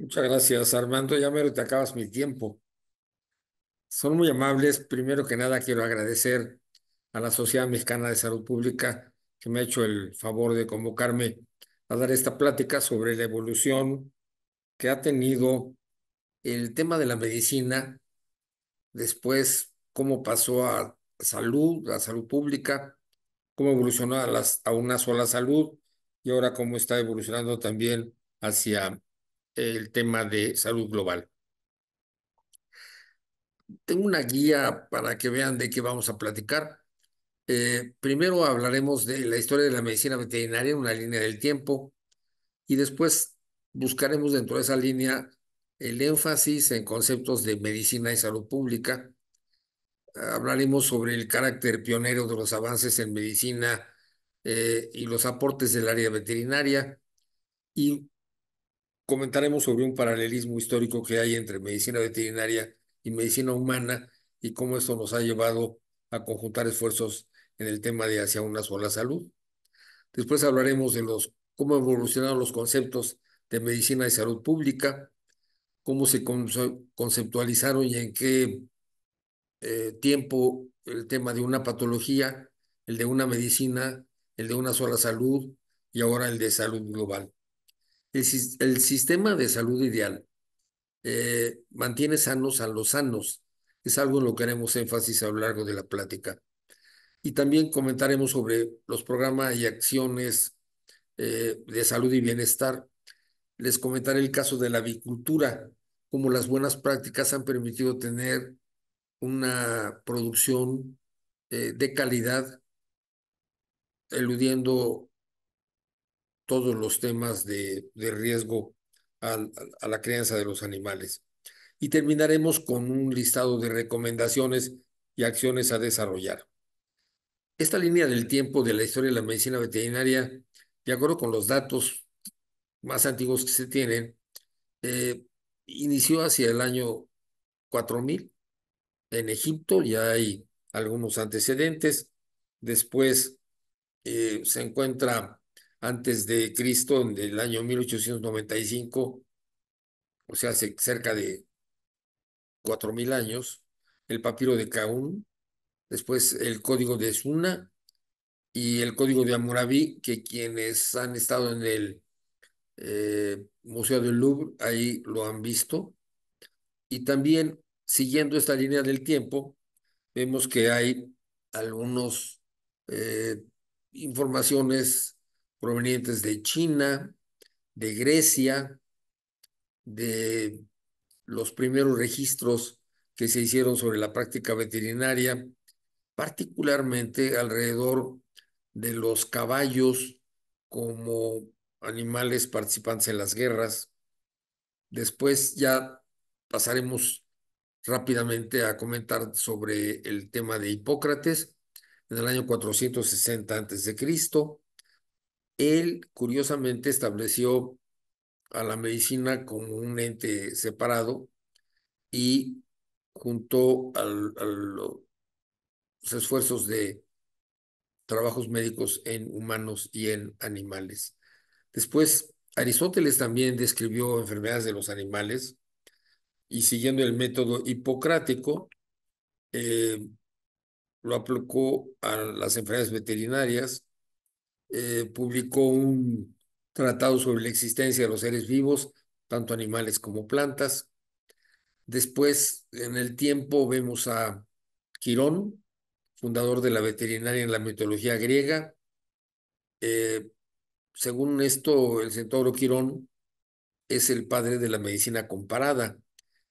Muchas gracias, Armando. Ya me te acabas mi tiempo. Son muy amables. Primero que nada, quiero agradecer a la Sociedad Mexicana de Salud Pública que me ha hecho el favor de convocarme a dar esta plática sobre la evolución que ha tenido el tema de la medicina, después cómo pasó a salud, a salud pública, cómo evolucionó a, las, a una sola salud y ahora cómo está evolucionando también hacia el tema de salud global. Tengo una guía para que vean de qué vamos a platicar. Eh, primero hablaremos de la historia de la medicina veterinaria, en una línea del tiempo, y después buscaremos dentro de esa línea el énfasis en conceptos de medicina y salud pública. Hablaremos sobre el carácter pionero de los avances en medicina eh, y los aportes del área veterinaria. Y comentaremos sobre un paralelismo histórico que hay entre medicina veterinaria y medicina humana y cómo esto nos ha llevado a conjuntar esfuerzos en el tema de hacia una sola salud. Después hablaremos de los, cómo evolucionaron los conceptos de medicina y salud pública, cómo se conceptualizaron y en qué eh, tiempo el tema de una patología, el de una medicina, el de una sola salud y ahora el de salud global. El, sistema de salud ideal eh, mantiene sanos a los sanos. Es algo en lo que haremos énfasis a lo largo de la plática. Y también comentaremos sobre los programas y acciones eh, de salud y bienestar. Les comentaré el caso de la avicultura, cómo las buenas prácticas han permitido tener una producción eh, de calidad, eludiendo todos los temas de, riesgo a, la crianza de los animales. Y terminaremos con un listado de recomendaciones y acciones a desarrollar. Esta línea del tiempo de la historia de la medicina veterinaria, de acuerdo con los datos más antiguos que se tienen, eh, inició hacia el año 4000 en Egipto, ya hay algunos antecedentes. Después eh, se encuentra antes de Cristo, en el año 1895, o sea, hace cerca de 4.000 años, el papiro de Caún, después el código de Suna y el código de Hammurabi, que quienes han estado en el eh, Museo del Louvre, ahí lo han visto. Y también, siguiendo esta línea del tiempo, vemos que hay algunos eh, informaciones provenientes de China, de Grecia, de los primeros registros que se hicieron sobre la práctica veterinaria, particularmente alrededor de los caballos como animales participantes en las guerras. Después ya pasaremos rápidamente a comentar sobre el tema de Hipócrates en el año 460 a.C él curiosamente estableció a la medicina como un ente separado y juntó a los esfuerzos de trabajos médicos en humanos y en animales. Después, Aristóteles también describió enfermedades de los animales y siguiendo el método hipocrático, eh, lo aplicó a las enfermedades veterinarias, eh, publicó un tratado sobre la existencia de los seres vivos, tanto animales como plantas. Después, en el tiempo, vemos a Quirón, fundador de la veterinaria en la mitología griega. Eh, según esto, el centauro Quirón es el padre de la medicina comparada.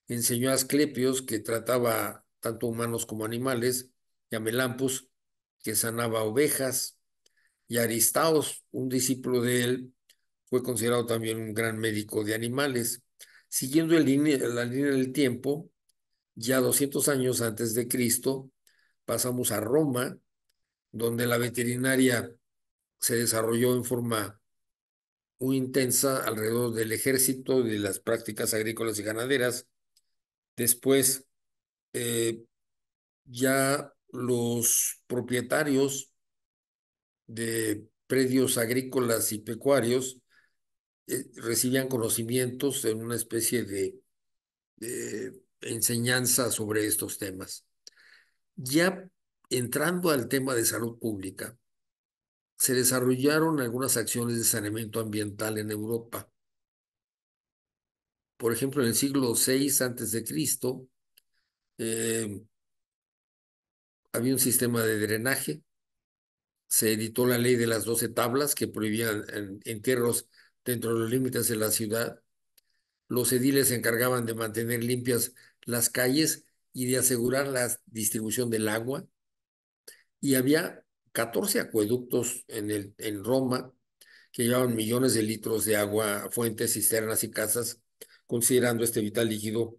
Enseñó a Asclepios, que trataba tanto humanos como animales, y a Melampus, que sanaba ovejas, y Aristaos, un discípulo de él, fue considerado también un gran médico de animales. Siguiendo la línea del tiempo, ya 200 años antes de Cristo, pasamos a Roma, donde la veterinaria se desarrolló en forma muy intensa alrededor del ejército y de las prácticas agrícolas y ganaderas. Después, eh, ya los propietarios de predios agrícolas y pecuarios eh, recibían conocimientos en una especie de, enseñanza sobre estos temas. Ya entrando al tema de salud pública, se desarrollaron algunas acciones de saneamiento ambiental en Europa. Por ejemplo, en el siglo VI de Cristo eh, había un sistema de drenaje se editó la ley de las doce tablas que prohibían entierros dentro de los límites de la ciudad. Los ediles se encargaban de mantener limpias las calles y de asegurar la distribución del agua. Y había 14 acueductos en, el, en Roma que llevaban millones de litros de agua fuentes, cisternas y casas, considerando este vital líquido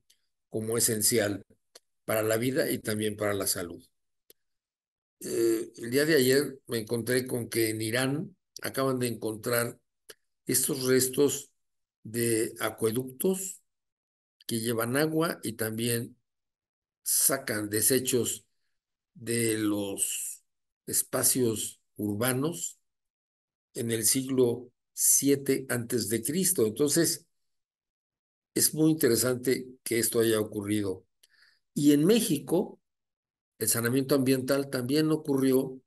como esencial para la vida y también para la salud. Eh, el día de ayer me encontré con que en Irán acaban de encontrar estos restos de acueductos que llevan agua y también sacan desechos de los espacios urbanos en el siglo VII antes de Cristo. Entonces, es muy interesante que esto haya ocurrido. Y en México el saneamiento ambiental también ocurrió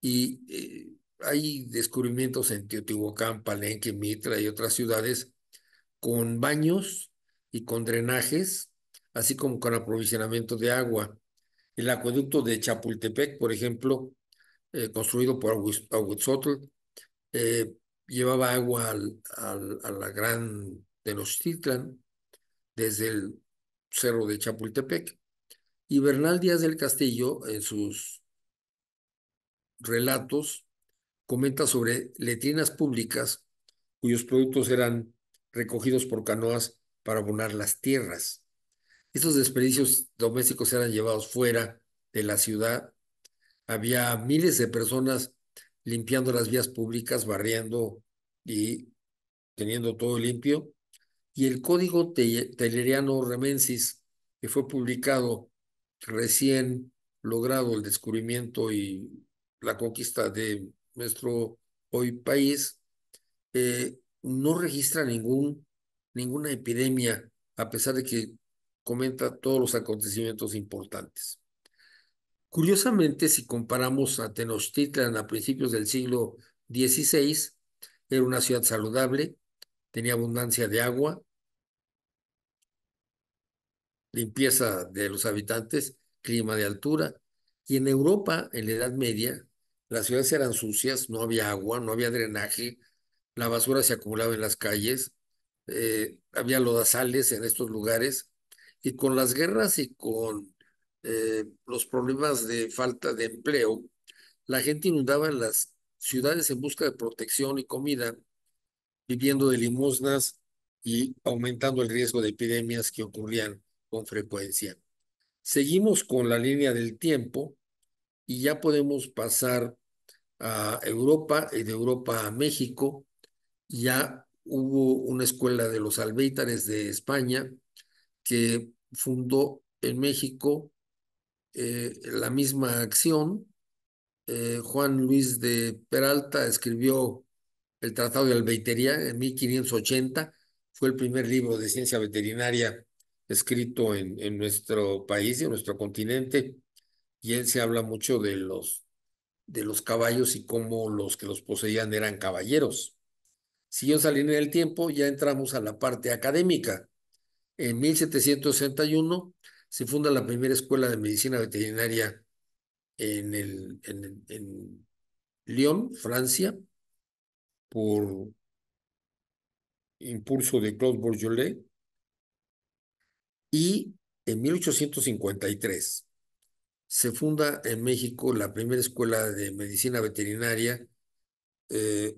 y eh, hay descubrimientos en Teotihuacán, Palenque, Mitra y otras ciudades con baños y con drenajes, así como con aprovisionamiento de agua. El acueducto de Chapultepec, por ejemplo, eh, construido por Aguizotl, eh, llevaba agua a la gran Tenochtitlan desde el cerro de Chapultepec. Y Bernal Díaz del Castillo, en sus relatos, comenta sobre letrinas públicas cuyos productos eran recogidos por canoas para abonar las tierras. Estos desperdicios domésticos eran llevados fuera de la ciudad. Había miles de personas limpiando las vías públicas, barriendo y teniendo todo limpio. Y el código teleriano remensis, que fue publicado recién logrado el descubrimiento y la conquista de nuestro hoy país, eh, no registra ningún, ninguna epidemia, a pesar de que comenta todos los acontecimientos importantes. Curiosamente, si comparamos a Tenochtitlan a principios del siglo XVI, era una ciudad saludable, tenía abundancia de agua, limpieza de los habitantes, clima de altura. Y en Europa, en la Edad Media, las ciudades eran sucias, no había agua, no había drenaje, la basura se acumulaba en las calles, eh, había lodazales en estos lugares, y con las guerras y con eh, los problemas de falta de empleo, la gente inundaba las ciudades en busca de protección y comida, viviendo de limosnas y aumentando el riesgo de epidemias que ocurrían con frecuencia. Seguimos con la línea del tiempo y ya podemos pasar a Europa y de Europa a México. Ya hubo una escuela de los albeitares de España que fundó en México eh, la misma acción. Eh, Juan Luis de Peralta escribió el Tratado de Albeitería en 1580, fue el primer libro de ciencia veterinaria escrito en, nuestro país y en nuestro continente, y él se habla mucho de los, de los caballos y cómo los que los poseían eran caballeros. Si yo salí del tiempo, ya entramos a la parte académica. En 1761 se funda la primera escuela de medicina veterinaria en, el, en, Lyon, Francia, por impulso de Claude Bourgeois. Y en 1853 se funda en México la primera escuela de medicina veterinaria eh,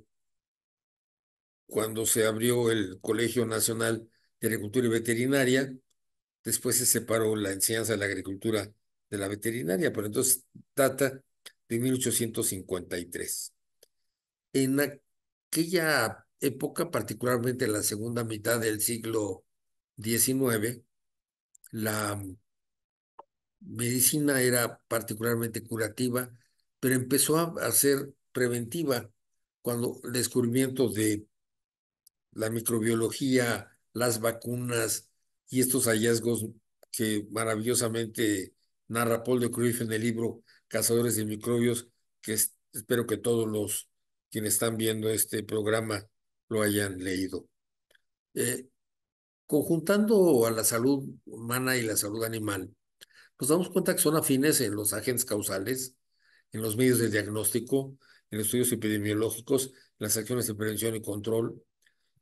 cuando se abrió el Colegio Nacional de Agricultura y Veterinaria. Después se separó la enseñanza de la agricultura de la veterinaria, pero entonces data de 1853. En aquella época, particularmente en la segunda mitad del siglo XIX, la medicina era particularmente curativa, pero empezó a, ser preventiva cuando el descubrimiento de la microbiología, las vacunas y estos hallazgos que maravillosamente narra Paul de Cruyff en el libro Cazadores de Microbios, que espero que todos los quienes están viendo este programa lo hayan leído. Eh, Conjuntando a la salud humana y la salud animal, nos damos cuenta que son afines en los agentes causales, en los medios de diagnóstico, en los estudios epidemiológicos, en las acciones de prevención y control,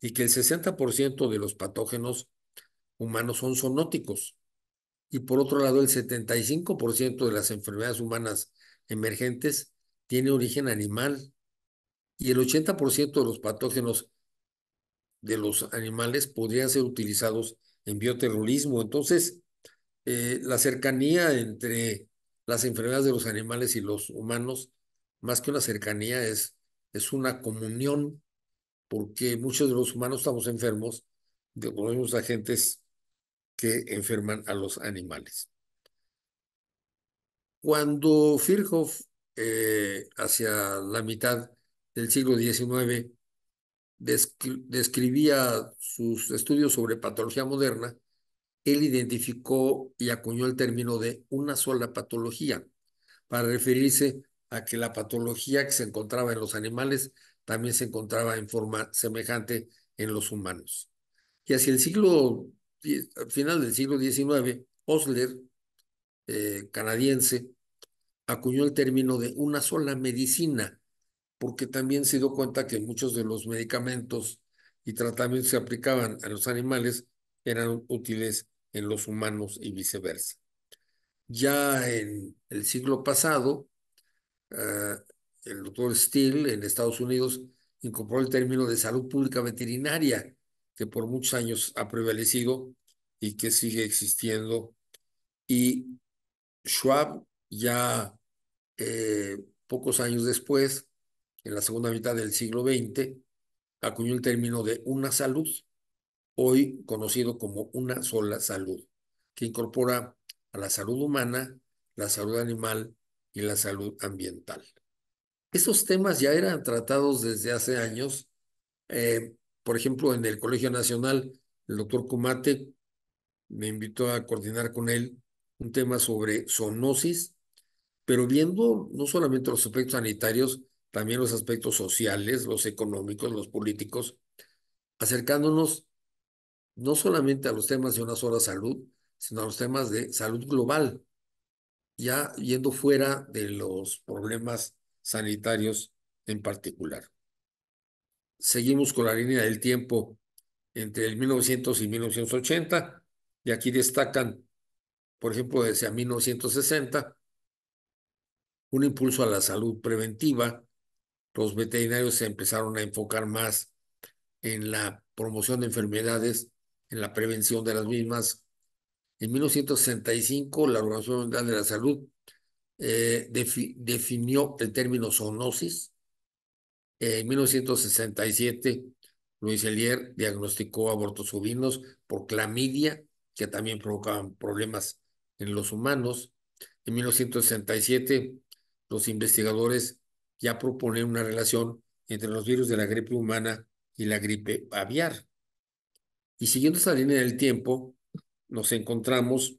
y que el 60% de los patógenos humanos son zoonóticos. Y por otro lado, el 75% de las enfermedades humanas emergentes tiene origen animal y el 80% de los patógenos de los animales podrían ser utilizados en bioterrorismo. Entonces, eh, la cercanía entre las enfermedades de los animales y los humanos, más que una cercanía, es, es una comunión, porque muchos de los humanos estamos enfermos de los agentes que enferman a los animales. Cuando Firhoff, eh, hacia la mitad del siglo XIX, describía sus estudios sobre patología moderna, él identificó y acuñó el término de una sola patología para referirse a que la patología que se encontraba en los animales también se encontraba en forma semejante en los humanos. Y hacia el siglo, final del siglo XIX, Osler, eh, canadiense, acuñó el término de una sola medicina porque también se dio cuenta que muchos de los medicamentos y tratamientos que aplicaban a los animales eran útiles en los humanos y viceversa. Ya en el siglo pasado, ah, el doctor Steele en Estados Unidos incorporó el término de salud pública veterinaria, que por muchos años ha prevalecido y que sigue existiendo. Y Schwab ya eh, pocos años después en la segunda mitad del siglo XX, acuñó el término de una salud, hoy conocido como una sola salud, que incorpora a la salud humana, la salud animal y la salud ambiental. Estos temas ya eran tratados desde hace años. Eh, por ejemplo, en el Colegio Nacional, el doctor Kumate me invitó a coordinar con él un tema sobre zoonosis, pero viendo no solamente los aspectos sanitarios, también los aspectos sociales, los económicos, los políticos, acercándonos no solamente a los temas de una sola salud, sino a los temas de salud global, ya yendo fuera de los problemas sanitarios en particular. Seguimos con la línea del tiempo entre el 1900 y 1980, y aquí destacan, por ejemplo, desde 1960, un impulso a la salud preventiva, los veterinarios se empezaron a enfocar más en la promoción de enfermedades, en la prevención de las mismas. En 1965, la Organización Mundial de la Salud eh, definió el término zoonosis. en 1967, Luis Elier diagnosticó abortos ovinos por clamidia, que también provocaban problemas en los humanos. En 1967, los investigadores ya propone una relación entre los virus de la gripe humana y la gripe aviar. Y siguiendo esa línea del tiempo, nos encontramos,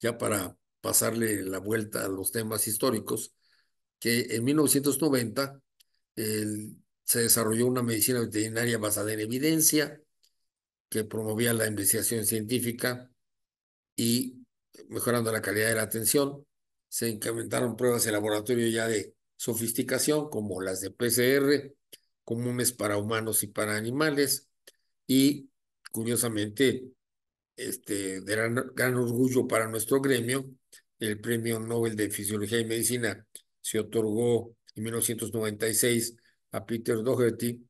ya para pasarle la vuelta a los temas históricos, que en 1990 se desarrolló una medicina veterinaria basada en evidencia que promovía la investigación científica y mejorando la calidad de la atención se incrementaron pruebas de laboratorio ya de sofisticación, como las de PCR, comunes para humanos y para animales, y curiosamente, este, de gran, gran orgullo para nuestro gremio, el Premio Nobel de Fisiología y Medicina se otorgó en 1996 a Peter Doherty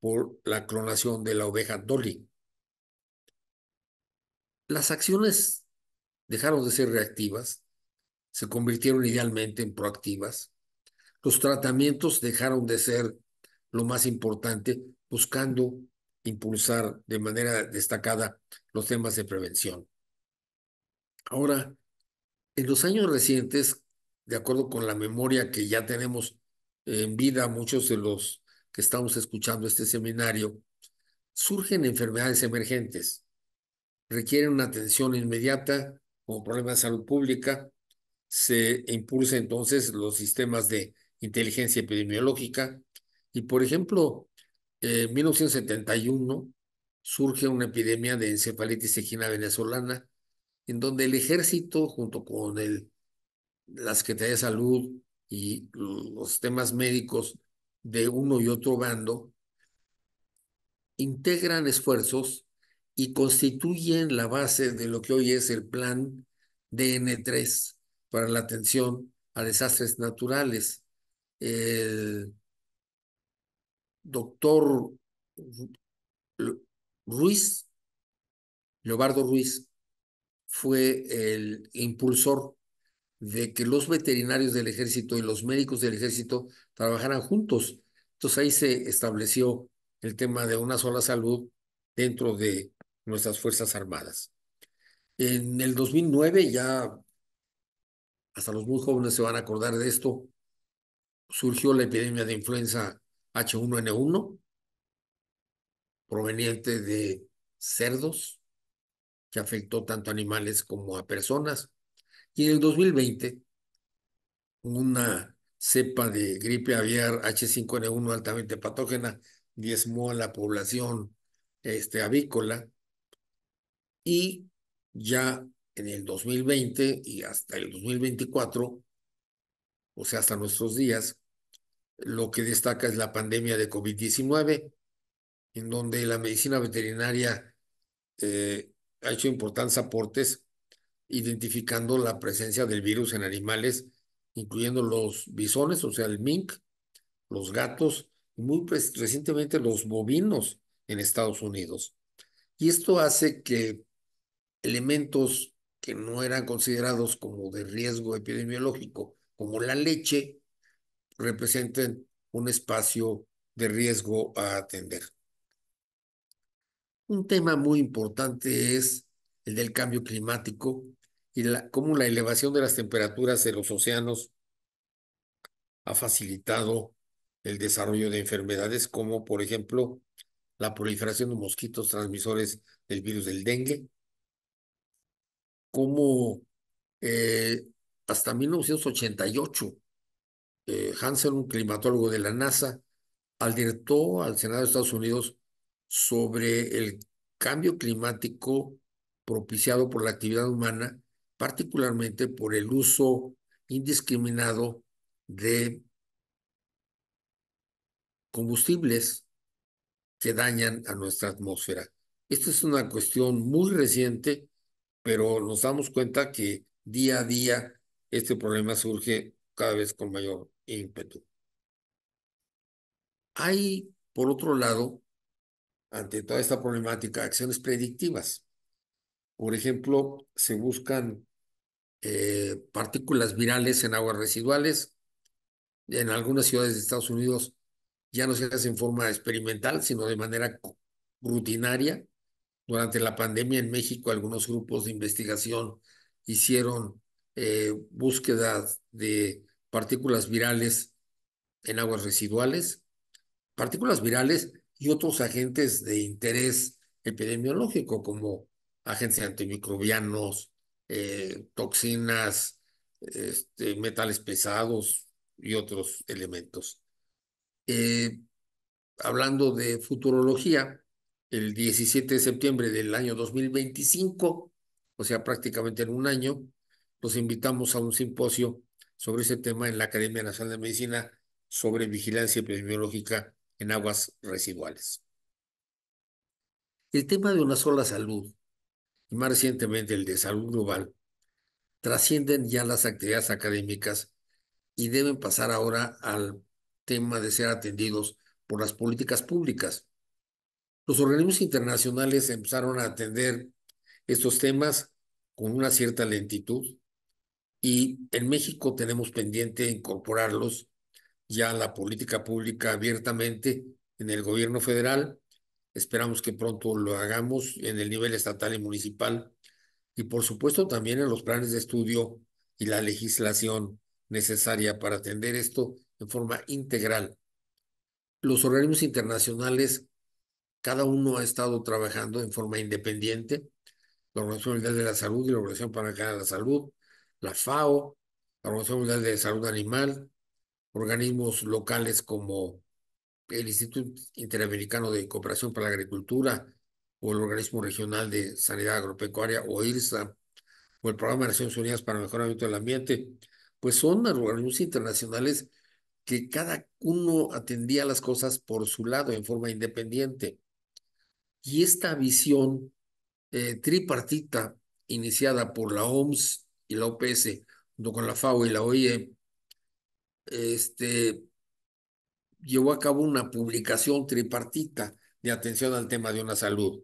por la clonación de la oveja Dolly. Las acciones dejaron de ser reactivas se convirtieron idealmente en proactivas. Los tratamientos dejaron de ser lo más importante, buscando impulsar de manera destacada los temas de prevención. Ahora, en los años recientes, de acuerdo con la memoria que ya tenemos en vida, muchos de los que estamos escuchando este seminario, surgen enfermedades emergentes, requieren una atención inmediata como problema de salud pública, se impulsa entonces los sistemas de inteligencia epidemiológica. Y por ejemplo, en 1971 surge una epidemia de encefalitis equina venezolana, en donde el ejército, junto con el, la Secretaría de Salud y los temas médicos de uno y otro bando, integran esfuerzos y constituyen la base de lo que hoy es el plan DN3, para la atención a desastres naturales. El doctor Ruiz, Leobardo Ruiz, fue el impulsor de que los veterinarios del ejército y los médicos del ejército trabajaran juntos. Entonces ahí se estableció el tema de una sola salud dentro de nuestras Fuerzas Armadas. En el 2009 ya hasta los muy jóvenes se van a acordar de esto, surgió la epidemia de influenza H1N1 proveniente de cerdos, que afectó tanto a animales como a personas. Y en el 2020, una cepa de gripe aviar H5N1 altamente patógena diezmó a la población este, avícola y ya en el 2020 y hasta el 2024, o sea, hasta nuestros días, lo que destaca es la pandemia de COVID-19, en donde la medicina veterinaria eh, ha hecho importantes aportes identificando la presencia del virus en animales, incluyendo los bisones, o sea, el mink, los gatos, y muy pues, recientemente los bovinos en Estados Unidos. Y esto hace que elementos que no eran considerados como de riesgo epidemiológico, como la leche, representen un espacio de riesgo a atender. Un tema muy importante es el del cambio climático y cómo la elevación de las temperaturas en los océanos ha facilitado el desarrollo de enfermedades como, por ejemplo, la proliferación de mosquitos transmisores del virus del dengue, como eh, hasta 1988 eh, Hansen, un climatólogo de la NASA, alertó al Senado de Estados Unidos sobre el cambio climático propiciado por la actividad humana, particularmente por el uso indiscriminado de combustibles que dañan a nuestra atmósfera. Esta es una cuestión muy reciente pero nos damos cuenta que día a día este problema surge cada vez con mayor ímpetu. Hay, por otro lado, ante toda esta problemática, acciones predictivas. Por ejemplo, se buscan eh, partículas virales en aguas residuales. En algunas ciudades de Estados Unidos ya no se hace en forma experimental, sino de manera rutinaria. Durante la pandemia en México, algunos grupos de investigación hicieron eh, búsqueda de partículas virales en aguas residuales, partículas virales y otros agentes de interés epidemiológico, como agentes antimicrobianos, eh, toxinas, este, metales pesados y otros elementos. Eh, hablando de futurología, el 17 de septiembre del año 2025, o sea, prácticamente en un año, los invitamos a un simposio sobre ese tema en la Academia Nacional de Medicina sobre vigilancia epidemiológica en aguas residuales. El tema de una sola salud, y más recientemente el de salud global, trascienden ya las actividades académicas y deben pasar ahora al tema de ser atendidos por las políticas públicas los organismos internacionales empezaron a atender estos temas con una cierta lentitud y en México tenemos pendiente incorporarlos ya a la política pública abiertamente en el gobierno federal. Esperamos que pronto lo hagamos en el nivel estatal y municipal y por supuesto también en los planes de estudio y la legislación necesaria para atender esto en forma integral. Los organismos internacionales cada uno ha estado trabajando en forma independiente. La Organización Mundial de la Salud y la Organización para de la Salud, la FAO, la Organización Mundial de Salud Animal, organismos locales como el Instituto Interamericano de Cooperación para la Agricultura o el Organismo Regional de Sanidad Agropecuaria o IRSA o el Programa de Naciones Unidas para el Mejoramiento del Ambiente, pues son organismos internacionales que cada uno atendía las cosas por su lado en forma independiente. Y esta visión eh, tripartita iniciada por la OMS y la OPS, junto con la FAO y la OIE, este, llevó a cabo una publicación tripartita de atención al tema de una salud.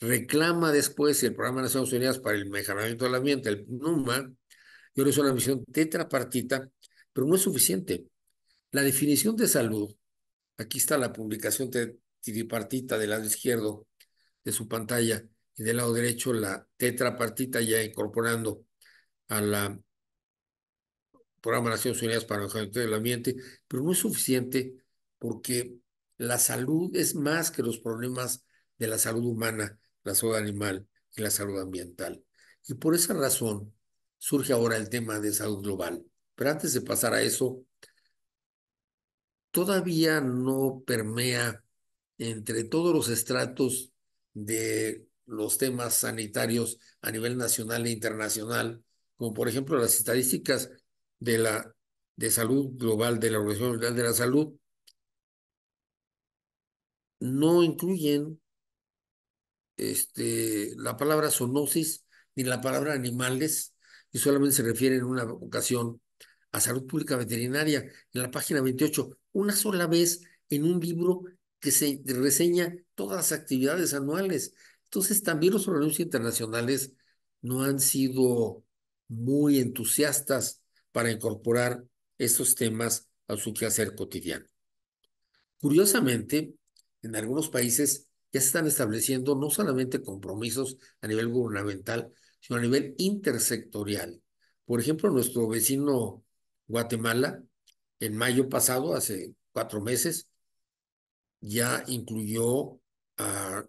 Reclama después el Programa de Naciones Unidas para el Mejoramiento del Ambiente, el PNUMA, y ahora es una visión tetrapartita, pero no es suficiente. La definición de salud, aquí está la publicación tripartita del lado izquierdo de su pantalla y del lado derecho la tetrapartita ya incorporando a la Programa de Naciones Unidas para el Mejoramiento del Ambiente, pero no es suficiente porque la salud es más que los problemas de la salud humana, la salud animal y la salud ambiental. Y por esa razón surge ahora el tema de salud global. Pero antes de pasar a eso, todavía no permea entre todos los estratos de los temas sanitarios a nivel nacional e internacional, como por ejemplo las estadísticas de la de salud global de la Organización Mundial de la Salud, no incluyen este, la palabra zoonosis ni la palabra animales y solamente se refiere en una ocasión a salud pública veterinaria en la página 28, una sola vez en un libro que se reseña todas las actividades anuales. Entonces, también los organismos internacionales no han sido muy entusiastas para incorporar estos temas a su quehacer cotidiano. Curiosamente, en algunos países ya se están estableciendo no solamente compromisos a nivel gubernamental, sino a nivel intersectorial. Por ejemplo, nuestro vecino Guatemala, en mayo pasado, hace cuatro meses, ya incluyó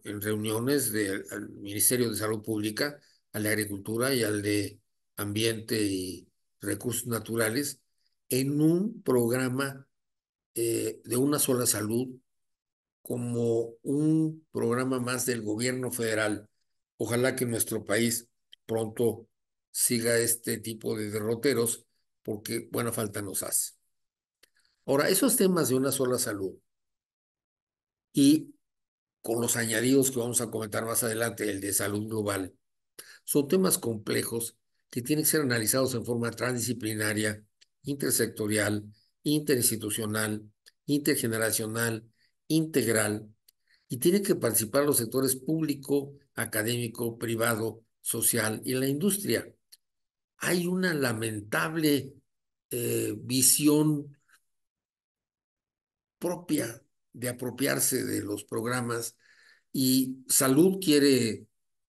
en reuniones del Ministerio de Salud Pública, a la Agricultura y al de Ambiente y Recursos Naturales en un programa eh, de una sola salud como un programa más del gobierno federal. Ojalá que nuestro país pronto siga este tipo de derroteros porque buena falta nos hace. Ahora, esos temas de una sola salud y con los añadidos que vamos a comentar más adelante, el de salud global. Son temas complejos que tienen que ser analizados en forma transdisciplinaria, intersectorial, interinstitucional, intergeneracional, integral, y tienen que participar los sectores público, académico, privado, social y la industria. Hay una lamentable eh, visión propia de apropiarse de los programas y salud quiere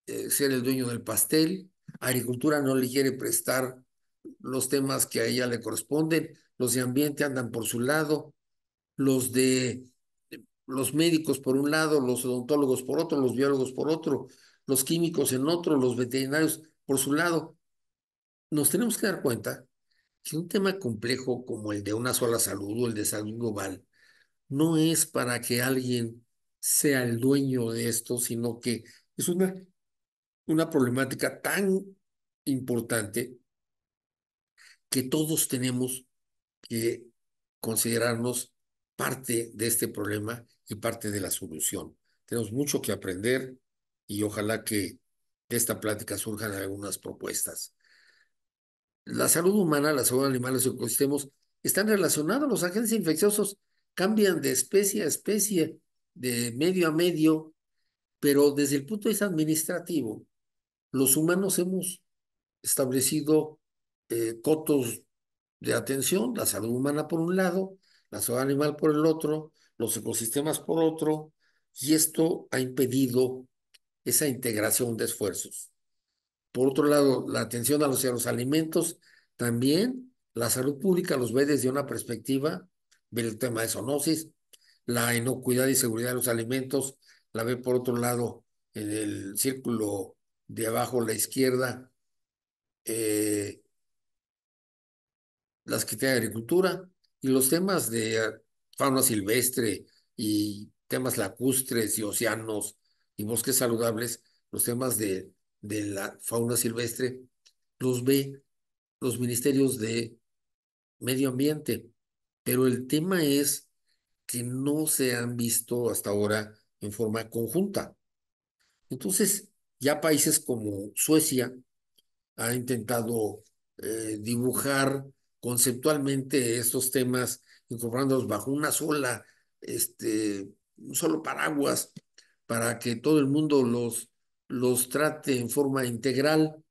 eh, ser el dueño del pastel, agricultura no le quiere prestar los temas que a ella le corresponden, los de ambiente andan por su lado, los de los médicos por un lado, los odontólogos por otro, los biólogos por otro, los químicos en otro, los veterinarios por su lado. Nos tenemos que dar cuenta que un tema complejo como el de una sola salud o el de salud global no es para que alguien sea el dueño de esto, sino que es una, una problemática tan importante que todos tenemos que considerarnos parte de este problema y parte de la solución. Tenemos mucho que aprender y ojalá que de esta plática surjan algunas propuestas. La salud humana, la salud animal, los ecosistemas están relacionados a los agentes infecciosos cambian de especie a especie, de medio a medio, pero desde el punto de vista administrativo, los humanos hemos establecido eh, cotos de atención, la salud humana por un lado, la salud animal por el otro, los ecosistemas por otro, y esto ha impedido esa integración de esfuerzos. Por otro lado, la atención a los, a los alimentos también, la salud pública los ve desde una perspectiva ver el tema de zoonosis, la inocuidad y seguridad de los alimentos, la ve por otro lado en el círculo de abajo a la izquierda, eh, las que tienen agricultura y los temas de fauna silvestre y temas lacustres y océanos y bosques saludables, los temas de, de la fauna silvestre, los ve los ministerios de medio ambiente. Pero el tema es que no se han visto hasta ahora en forma conjunta. Entonces, ya países como Suecia ha intentado eh, dibujar conceptualmente estos temas, incorporándolos bajo una sola, este, un solo paraguas, para que todo el mundo los, los trate en forma integral,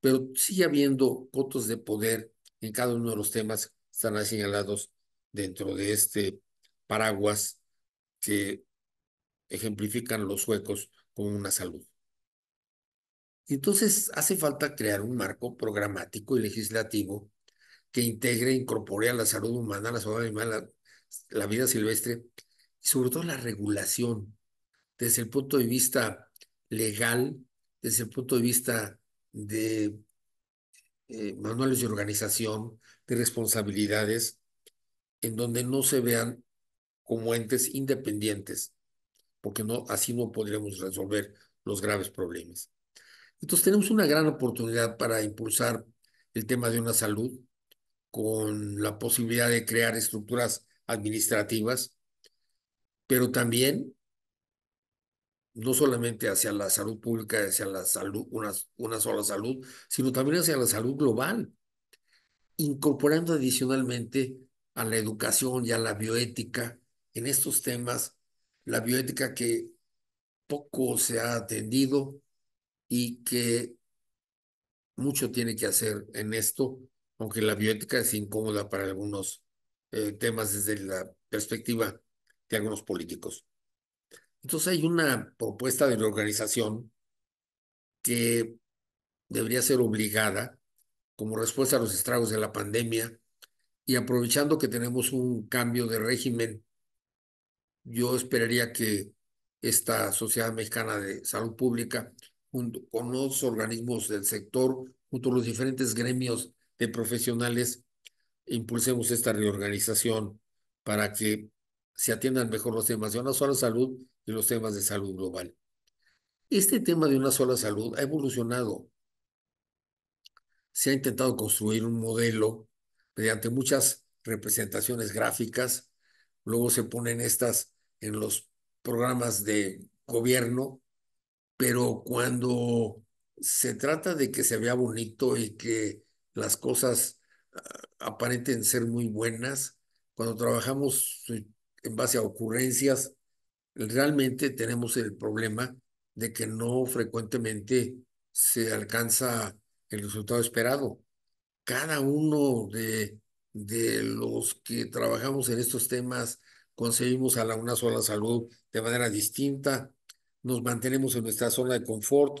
pero sigue habiendo cotos de poder en cada uno de los temas que están señalados dentro de este paraguas que ejemplifican los suecos como una salud. Entonces hace falta crear un marco programático y legislativo que integre e incorpore a la salud humana, la salud animal, la, vida silvestre y sobre todo la regulación desde el punto de vista legal, desde el punto de vista de eh, manuales de organización, de responsabilidades, en donde no se vean como entes independientes, porque no, así no podremos resolver los graves problemas. Entonces tenemos una gran oportunidad para impulsar el tema de una salud con la posibilidad de crear estructuras administrativas, pero también no solamente hacia la salud pública, hacia la salud, una, una sola salud, sino también hacia la salud global, incorporando adicionalmente a la educación y a la bioética en estos temas, la bioética que poco se ha atendido y que mucho tiene que hacer en esto, aunque la bioética es incómoda para algunos eh, temas desde la perspectiva de algunos políticos. Entonces hay una propuesta de reorganización que debería ser obligada como respuesta a los estragos de la pandemia y aprovechando que tenemos un cambio de régimen, yo esperaría que esta Sociedad Mexicana de Salud Pública, junto con los organismos del sector, junto a los diferentes gremios de profesionales, impulsemos esta reorganización para que se atiendan mejor los temas de una sola salud y los temas de salud global. Este tema de una sola salud ha evolucionado. Se ha intentado construir un modelo mediante muchas representaciones gráficas, luego se ponen estas en los programas de gobierno, pero cuando se trata de que se vea bonito y que las cosas ah, aparenten ser muy buenas, cuando trabajamos eh, en base a ocurrencias, realmente tenemos el problema de que no frecuentemente se alcanza el resultado esperado cada uno de, de los que trabajamos en estos temas concebimos a la una sola salud de manera distinta, nos mantenemos en nuestra zona de confort.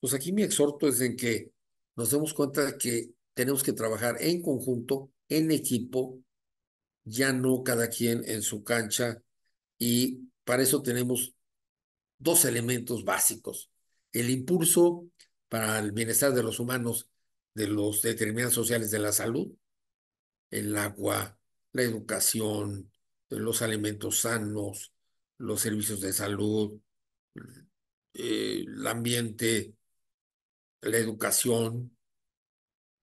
Pues aquí mi exhorto es en que nos demos cuenta de que tenemos que trabajar en conjunto, en equipo, ya no cada quien en su cancha y para eso tenemos dos elementos básicos. El impulso para el bienestar de los humanos de los determinantes sociales de la salud, el agua, la educación, los alimentos sanos, los servicios de salud, eh, el ambiente, la educación,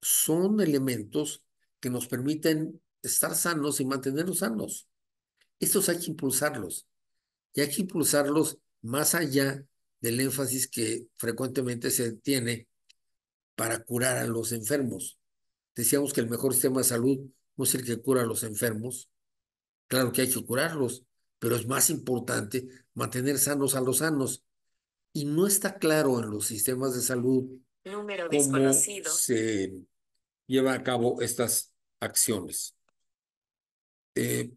son elementos que nos permiten estar sanos y mantenernos sanos. Estos hay que impulsarlos. Y hay que impulsarlos más allá del énfasis que frecuentemente se tiene para curar a los enfermos. Decíamos que el mejor sistema de salud no es el que cura a los enfermos. Claro que hay que curarlos, pero es más importante mantener sanos a los sanos. Y no está claro en los sistemas de salud Número cómo desconocido. se lleva a cabo estas acciones. Eh,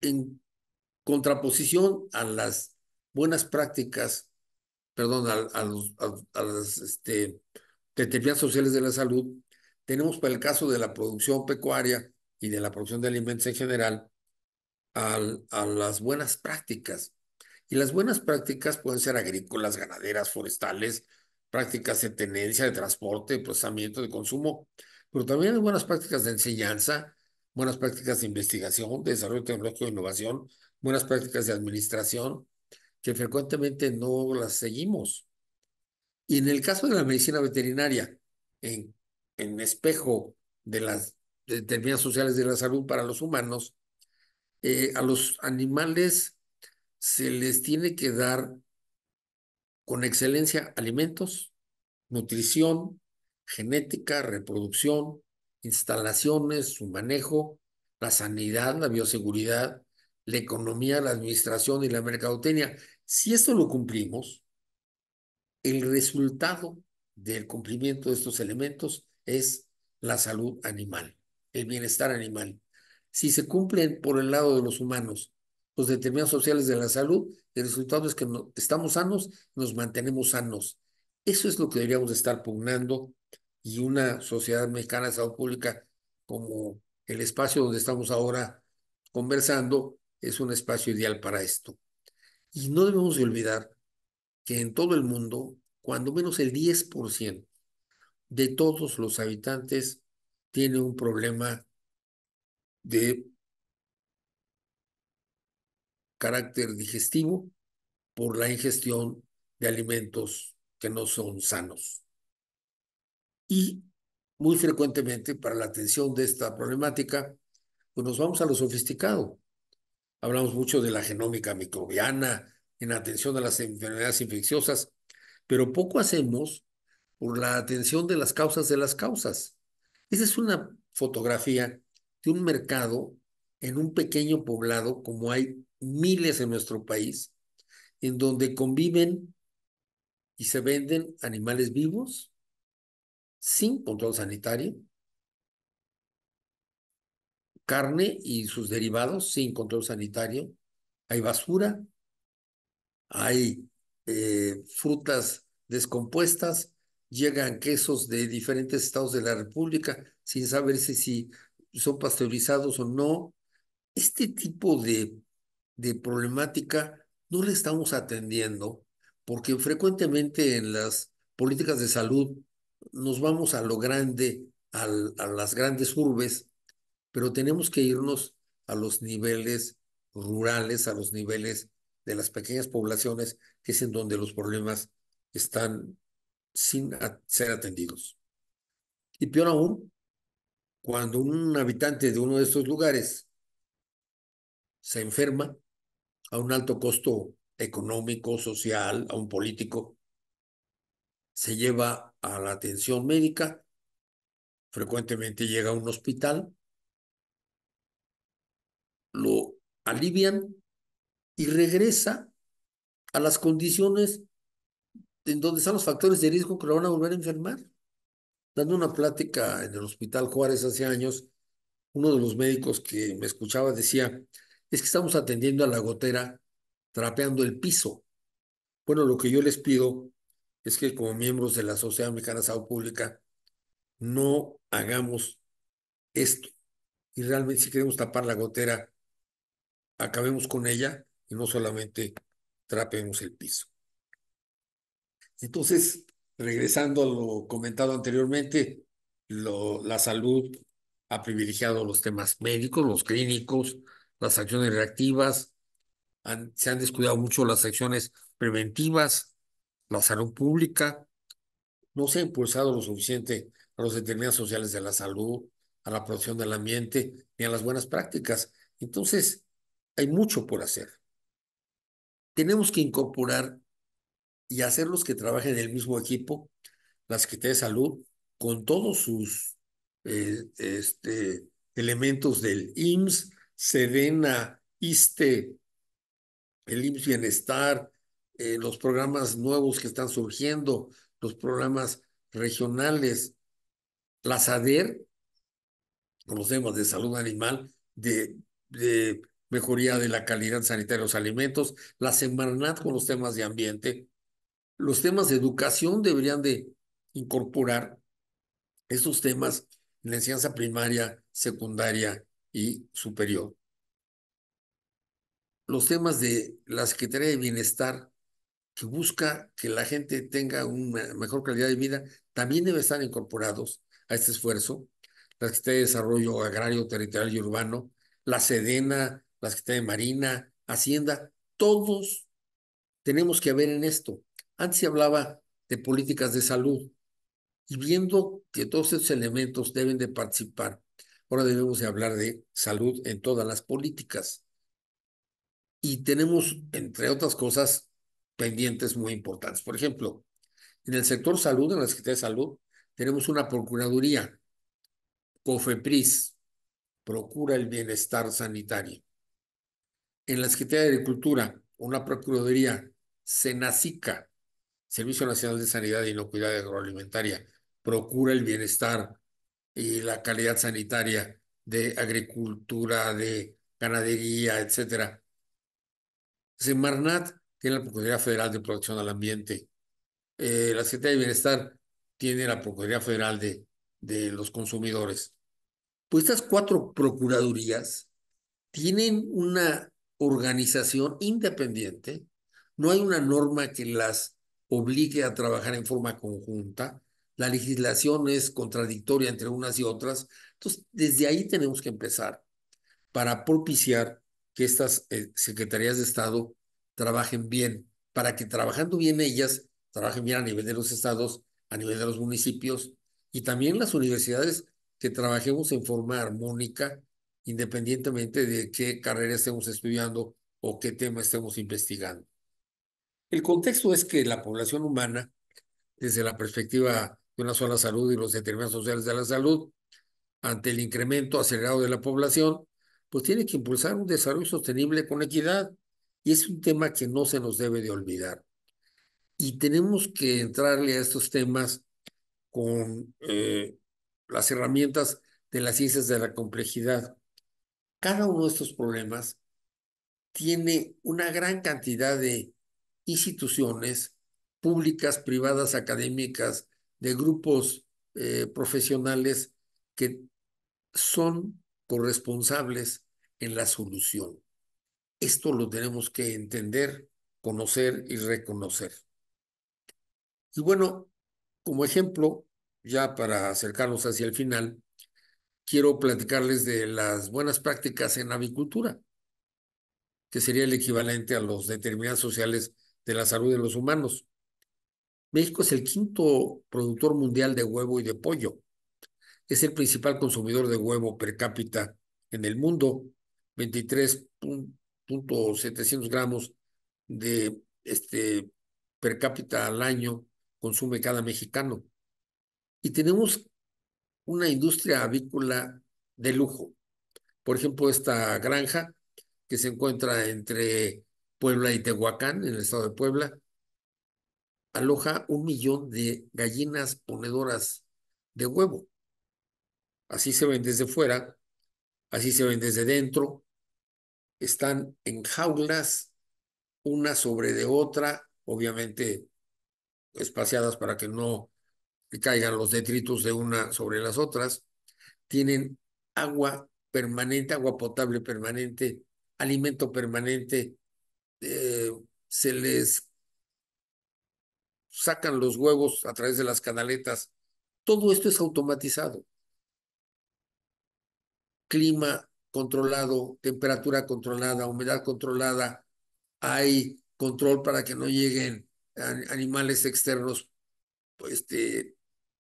en contraposición a las buenas prácticas, perdón, a, las este, de teorías sociales de la salud, tenemos para el caso de la producción pecuaria y de la producción de alimentos en general, a las buenas prácticas. Y las buenas prácticas pueden ser agrícolas, ganaderas, forestales, prácticas de tenencia, de transporte, de procesamiento, de consumo, pero también hay buenas prácticas de enseñanza, buenas prácticas de investigación, de desarrollo tecnológico e innovación, buenas prácticas de administración, que frecuentemente no las seguimos. Y en el caso de la medicina veterinaria, en, espejo de las determinadas sociales de la salud para los humanos, eh, a los animales se les tiene que dar con excelencia alimentos, nutrición, genética, reproducción, instalaciones, su manejo, la sanidad, la bioseguridad, la economía, la administración y la mercadotecnia. Si esto lo cumplimos, el resultado del cumplimiento de estos elementos es la salud animal, el bienestar animal. Si se cumplen por el lado de los humanos los determinados sociales de la salud, el resultado es que estamos sanos, nos mantenemos sanos. Eso es lo que deberíamos estar pugnando y una sociedad mexicana de salud pública como el espacio donde estamos ahora conversando es un espacio ideal para esto. Y no debemos olvidar que en todo el mundo, cuando menos el 10% de todos los habitantes tiene un problema de carácter digestivo por la ingestión de alimentos que no son sanos. Y muy frecuentemente para la atención de esta problemática, pues nos vamos a lo sofisticado. Hablamos mucho de la genómica microbiana, en atención a las enfermedades infecciosas, pero poco hacemos por la atención de las causas de las causas. Esa es una fotografía de un mercado en un pequeño poblado, como hay miles en nuestro país, en donde conviven y se venden animales vivos sin control sanitario, carne y sus derivados sin control sanitario, hay basura, hay eh, frutas descompuestas, llegan quesos de diferentes estados de la República sin saber si son pasteurizados o no. Este tipo de, problemática no le estamos atendiendo porque frecuentemente en las políticas de salud nos vamos a lo grande, a las grandes urbes, pero tenemos que irnos a los niveles rurales, a los niveles de las pequeñas poblaciones, que es en donde los problemas están sin ser atendidos. Y peor aún, cuando un habitante de uno de estos lugares se enferma a un alto costo económico, social, a un político, se lleva a la atención médica, frecuentemente llega a un hospital, lo alivian y regresa a las condiciones en donde están los factores de riesgo que lo van a volver a enfermar. Dando una plática en el Hospital Juárez hace años, uno de los médicos que me escuchaba decía, es que estamos atendiendo a la gotera trapeando el piso. Bueno, lo que yo les pido es que como miembros de la Sociedad Mexicana de Salud Pública no hagamos esto. Y realmente si queremos tapar la gotera, acabemos con ella y no solamente trapemos el piso. Entonces, regresando a lo comentado anteriormente, lo, la salud ha privilegiado los temas médicos, los clínicos, las acciones reactivas, se han descuidado mucho las acciones preventivas, la salud pública, no se ha impulsado lo suficiente a los determinados sociales de la salud, a la protección del ambiente, ni a las buenas prácticas. Entonces, hay mucho por hacer tenemos que incorporar y hacerlos que trabajen en el mismo equipo, la Secretaría de Salud, con todos sus eh, este, elementos del IMSS, Sedena, ISTE, el IMSS Bienestar, eh, los programas nuevos que están surgiendo, los programas regionales, la SADER, conocemos de salud animal, de, de mejoría de la calidad sanitaria de los alimentos, la Semarnat con los temas de ambiente, los temas de educación deberían de incorporar esos temas en la enseñanza primaria, secundaria y superior. Los temas de la Secretaría de Bienestar, que busca que la gente tenga una mejor calidad de vida, también deben estar incorporados a este esfuerzo. La Secretaría de Desarrollo Agrario, Territorial y Urbano, la Sedena, la Secretaría de Marina, Hacienda, todos tenemos que ver en esto. Antes se hablaba de políticas de salud y viendo que todos esos elementos deben de participar. Ahora debemos de hablar de salud en todas las políticas. Y tenemos, entre otras cosas, pendientes muy importantes. Por ejemplo, en el sector salud, en la Secretaría de Salud, tenemos una Procuraduría, COFEPRIS, Procura el Bienestar Sanitario en la Secretaría de Agricultura, una Procuraduría, Senacica, Servicio Nacional de Sanidad y Inocuidad Agroalimentaria, procura el bienestar y la calidad sanitaria de agricultura, de ganadería, etcétera. Semarnat tiene la Procuraduría Federal de Protección al Ambiente. Eh, la Secretaría de Bienestar tiene la Procuraduría Federal de, de los Consumidores. Pues estas cuatro procuradurías tienen una organización independiente, no hay una norma que las obligue a trabajar en forma conjunta, la legislación es contradictoria entre unas y otras, entonces desde ahí tenemos que empezar para propiciar que estas eh, secretarías de Estado trabajen bien, para que trabajando bien ellas, trabajen bien a nivel de los estados, a nivel de los municipios y también las universidades, que trabajemos en forma armónica independientemente de qué carrera estemos estudiando o qué tema estemos investigando. El contexto es que la población humana, desde la perspectiva de una sola salud y los determinantes sociales de la salud, ante el incremento acelerado de la población, pues tiene que impulsar un desarrollo sostenible con equidad. Y es un tema que no se nos debe de olvidar. Y tenemos que entrarle a estos temas con eh, las herramientas de las ciencias de la complejidad. Cada uno de estos problemas tiene una gran cantidad de instituciones públicas, privadas, académicas, de grupos eh, profesionales que son corresponsables en la solución. Esto lo tenemos que entender, conocer y reconocer. Y bueno, como ejemplo, ya para acercarnos hacia el final, quiero platicarles de las buenas prácticas en avicultura, que sería el equivalente a los determinantes sociales de la salud de los humanos. México es el quinto productor mundial de huevo y de pollo. Es el principal consumidor de huevo per cápita en el mundo, 23.700 gramos de este per cápita al año consume cada mexicano. Y tenemos una industria avícola de lujo. Por ejemplo, esta granja que se encuentra entre Puebla y Tehuacán, en el estado de Puebla, aloja un millón de gallinas ponedoras de huevo. Así se ven desde fuera, así se ven desde dentro. Están en jaulas, una sobre de otra, obviamente espaciadas para que no que caigan los detritos de una sobre las otras, tienen agua permanente, agua potable permanente, alimento permanente, eh, se les sacan los huevos a través de las canaletas, todo esto es automatizado. Clima controlado, temperatura controlada, humedad controlada, hay control para que no lleguen animales externos este,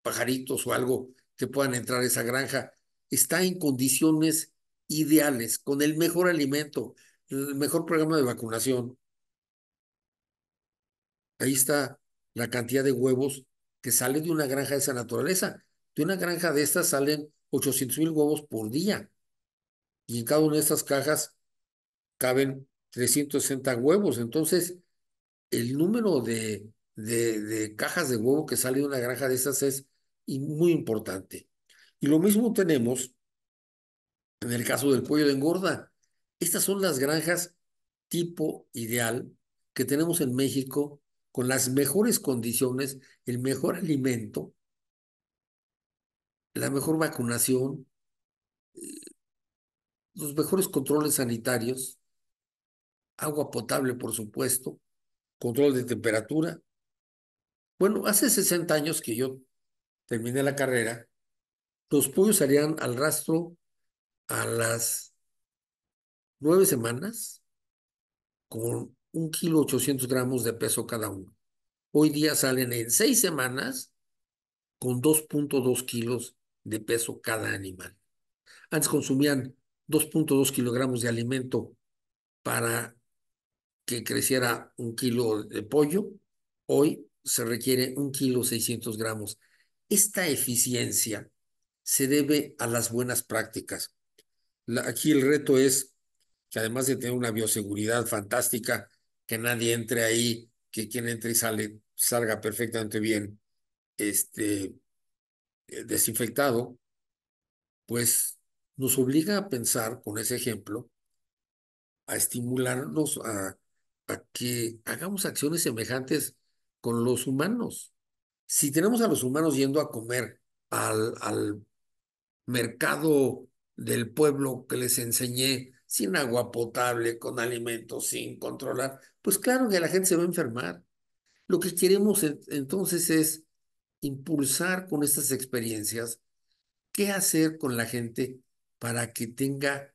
pajaritos o algo que puedan entrar a esa granja, está en condiciones ideales, con el mejor alimento, el mejor programa de vacunación. Ahí está la cantidad de huevos que sale de una granja de esa naturaleza. De una granja de estas salen 800 mil huevos por día. Y en cada una de estas cajas caben 360 huevos. Entonces, el número de, de, de cajas de huevo que sale de una granja de estas es y muy importante. Y lo mismo tenemos en el caso del pollo de engorda. Estas son las granjas tipo ideal que tenemos en México con las mejores condiciones, el mejor alimento, la mejor vacunación, eh, los mejores controles sanitarios, agua potable, por supuesto, control de temperatura. Bueno, hace 60 años que yo terminé la carrera, los pollos salían al rastro a las nueve semanas con un kilo ochocientos gramos de peso cada uno. Hoy día salen en seis semanas con 2.2 kilos de peso cada animal. Antes consumían 2.2 kilogramos de alimento para que creciera un kilo de pollo. Hoy se requiere un kilo seiscientos gramos esta eficiencia se debe a las buenas prácticas. aquí el reto es que además de tener una bioseguridad fantástica, que nadie entre ahí, que quien entre y sale salga perfectamente bien este, eh, desinfectado, pues nos obliga a pensar con ese ejemplo, a estimularnos a que hagamos acciones semejantes con los humanos si tenemos a los humanos yendo a comer al, al mercado del pueblo que les enseñé, sin agua potable, con alimentos, sin controlar, pues claro que la gente se va a enfermar. Lo que queremos entonces es impulsar con estas experiencias qué hacer con la gente para que tenga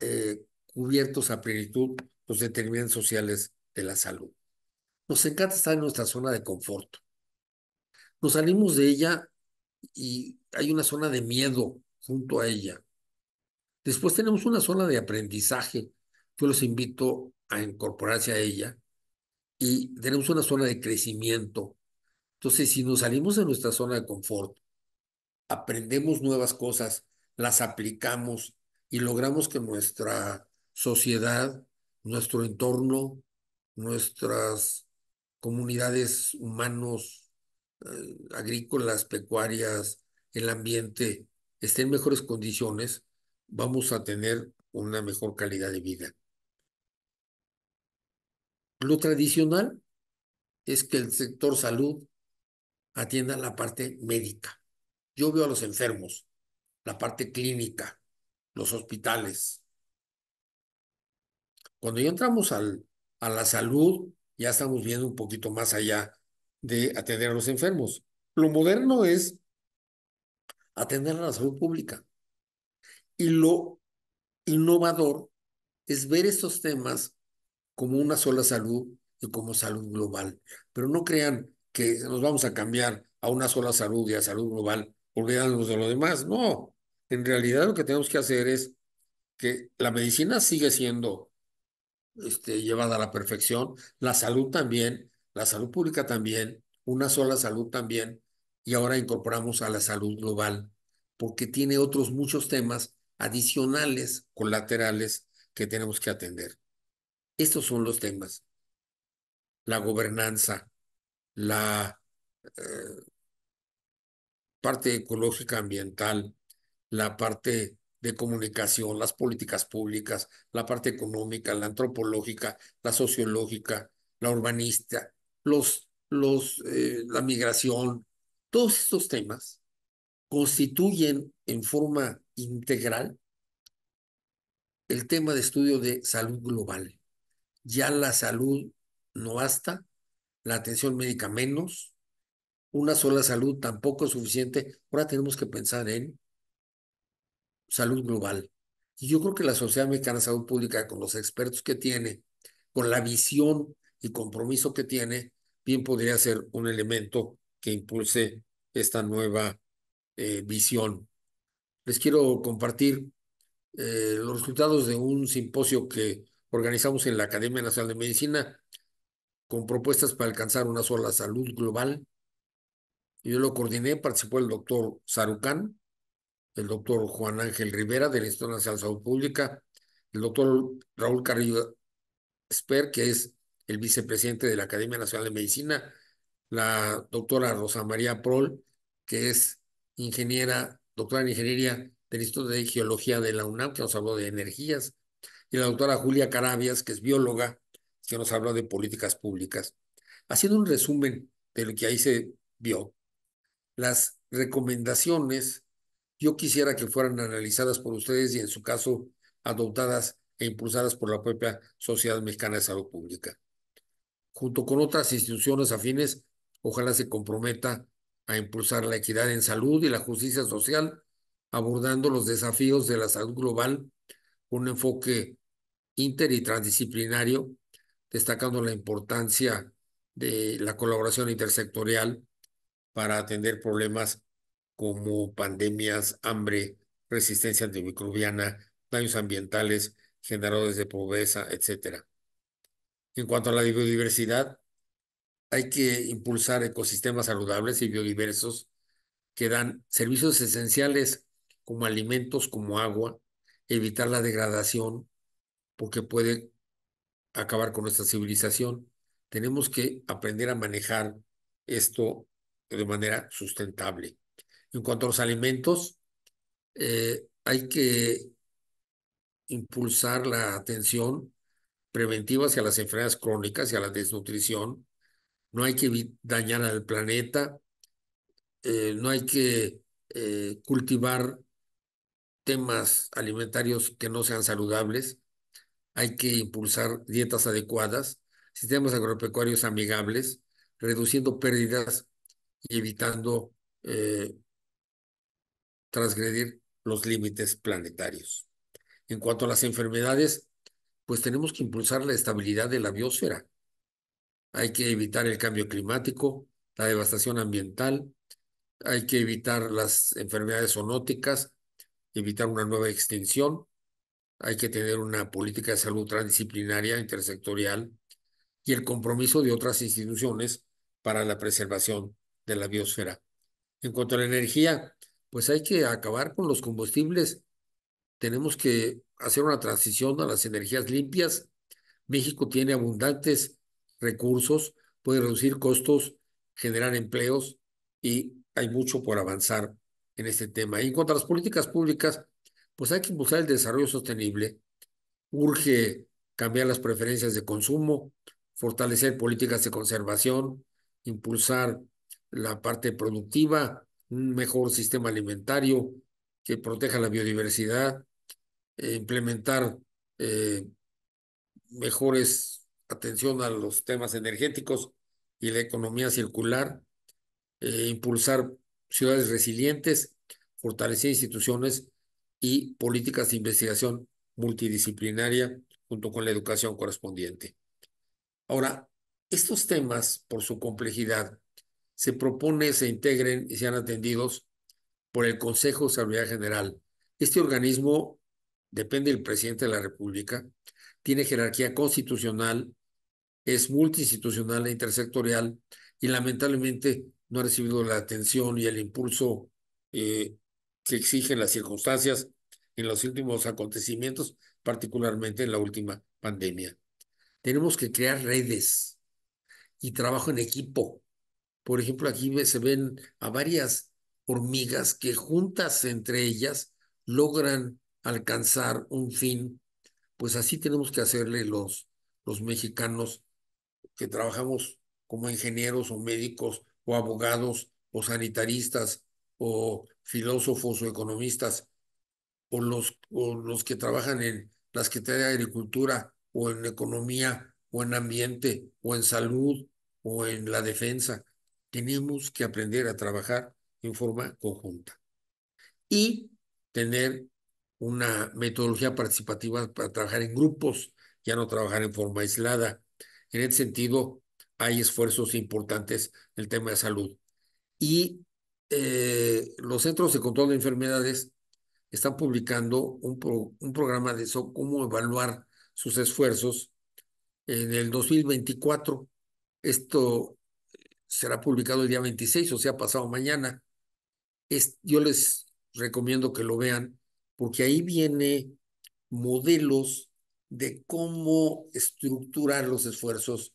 eh, cubiertos a plenitud los determinantes sociales de la salud. Nos encanta estar en nuestra zona de confort. Nos salimos de ella y hay una zona de miedo junto a ella. Después tenemos una zona de aprendizaje. Yo los invito a incorporarse a ella. Y tenemos una zona de crecimiento. Entonces, si nos salimos de nuestra zona de confort, aprendemos nuevas cosas, las aplicamos y logramos que nuestra sociedad, nuestro entorno, nuestras comunidades humanos, eh, agrícolas, pecuarias, el ambiente esté en mejores condiciones, vamos a tener una mejor calidad de vida. Lo tradicional es que el sector salud atienda la parte médica. Yo veo a los enfermos, la parte clínica, los hospitales. Cuando ya entramos al, a la salud, ya estamos viendo un poquito más allá de atender a los enfermos. Lo moderno es atender a la salud pública. Y lo innovador es ver estos temas como una sola salud y como salud global. Pero no crean que nos vamos a cambiar a una sola salud y a salud global, olvidándonos de lo demás. No, en realidad lo que tenemos que hacer es que la medicina sigue siendo este, llevada a la perfección, la salud también, la salud pública también, una sola salud también, y ahora incorporamos a la salud global, porque tiene otros muchos temas adicionales, colaterales, que tenemos que atender. Estos son los temas. La gobernanza, la eh, parte ecológica ambiental, la parte de comunicación, las políticas públicas, la parte económica, la antropológica, la sociológica, la urbanista, los, los, eh, la migración, todos estos temas constituyen en forma integral el tema de estudio de salud global. Ya la salud no basta, la atención médica menos, una sola salud tampoco es suficiente. Ahora tenemos que pensar en salud global. Y yo creo que la Sociedad Mexicana de Salud Pública, con los expertos que tiene, con la visión y compromiso que tiene, bien podría ser un elemento que impulse esta nueva eh, visión. Les quiero compartir eh, los resultados de un simposio que organizamos en la Academia Nacional de Medicina con propuestas para alcanzar una sola salud global. Yo lo coordiné, participó el doctor Sarucán, el doctor Juan Ángel Rivera del Instituto Nacional de Salud Pública, el doctor Raúl Carrillo Esper, que es el vicepresidente de la Academia Nacional de Medicina, la doctora Rosa María Prol, que es ingeniera, doctora en ingeniería del Instituto de Geología de la UNAM, que nos habló de energías, y la doctora Julia Carabias, que es bióloga, que nos habló de políticas públicas. Haciendo un resumen de lo que ahí se vio, las recomendaciones yo quisiera que fueran analizadas por ustedes y en su caso adoptadas e impulsadas por la propia Sociedad Mexicana de Salud Pública junto con otras instituciones afines, ojalá se comprometa a impulsar la equidad en salud y la justicia social, abordando los desafíos de la salud global con un enfoque inter y transdisciplinario, destacando la importancia de la colaboración intersectorial para atender problemas como pandemias, hambre, resistencia antimicrobiana, daños ambientales, generadores de pobreza, etcétera. En cuanto a la biodiversidad, hay que impulsar ecosistemas saludables y biodiversos que dan servicios esenciales como alimentos, como agua, evitar la degradación, porque puede acabar con nuestra civilización. Tenemos que aprender a manejar esto de manera sustentable. En cuanto a los alimentos, eh, hay que impulsar la atención preventivas y a las enfermedades crónicas y a la desnutrición. No hay que dañar al planeta, eh, no hay que eh, cultivar temas alimentarios que no sean saludables, hay que impulsar dietas adecuadas, sistemas agropecuarios amigables, reduciendo pérdidas y evitando eh, transgredir los límites planetarios. En cuanto a las enfermedades, pues tenemos que impulsar la estabilidad de la biosfera. Hay que evitar el cambio climático, la devastación ambiental, hay que evitar las enfermedades zoonóticas, evitar una nueva extinción, hay que tener una política de salud transdisciplinaria, intersectorial y el compromiso de otras instituciones para la preservación de la biosfera. En cuanto a la energía, pues hay que acabar con los combustibles tenemos que hacer una transición a las energías limpias. México tiene abundantes recursos, puede reducir costos, generar empleos y hay mucho por avanzar en este tema. Y en cuanto a las políticas públicas, pues hay que impulsar el desarrollo sostenible. Urge cambiar las preferencias de consumo, fortalecer políticas de conservación, impulsar la parte productiva, un mejor sistema alimentario que proteja la biodiversidad, eh, implementar eh, mejores atención a los temas energéticos y la economía circular, eh, impulsar ciudades resilientes, fortalecer instituciones y políticas de investigación multidisciplinaria junto con la educación correspondiente. Ahora, estos temas, por su complejidad, se propone se integren y sean atendidos por el Consejo de Seguridad General. Este organismo depende del presidente de la República, tiene jerarquía constitucional, es multiinstitucional e intersectorial y lamentablemente no ha recibido la atención y el impulso eh, que exigen las circunstancias en los últimos acontecimientos, particularmente en la última pandemia. Tenemos que crear redes y trabajo en equipo. Por ejemplo, aquí se ven a varias hormigas que juntas entre ellas logran alcanzar un fin, pues así tenemos que hacerle los, los mexicanos que trabajamos como ingenieros o médicos o abogados o sanitaristas o filósofos o economistas o los, o los que trabajan en las que de Agricultura o en economía o en ambiente o en salud o en la defensa. Tenemos que aprender a trabajar en forma conjunta y tener una metodología participativa para trabajar en grupos, ya no trabajar en forma aislada. En ese sentido, hay esfuerzos importantes en el tema de salud. Y eh, los centros de control de enfermedades están publicando un, un programa de cómo evaluar sus esfuerzos en el 2024. Esto será publicado el día 26, o sea, pasado mañana. yo les recomiendo que lo vean porque ahí viene modelos de cómo estructurar los esfuerzos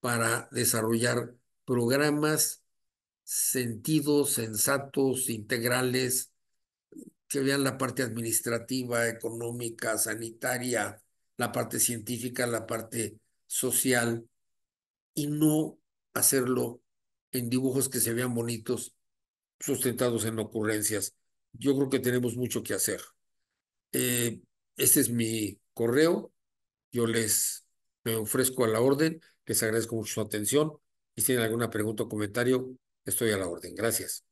para desarrollar programas sentidos, sensatos, integrales, que vean la parte administrativa, económica, sanitaria, la parte científica, la parte social, y no hacerlo en dibujos que se vean bonitos, sustentados en ocurrencias. Yo creo que tenemos mucho que hacer este es mi correo. Yo les me ofrezco a la orden. Les agradezco mucho su atención. Y si tienen alguna pregunta o comentario, estoy a la orden. Gracias.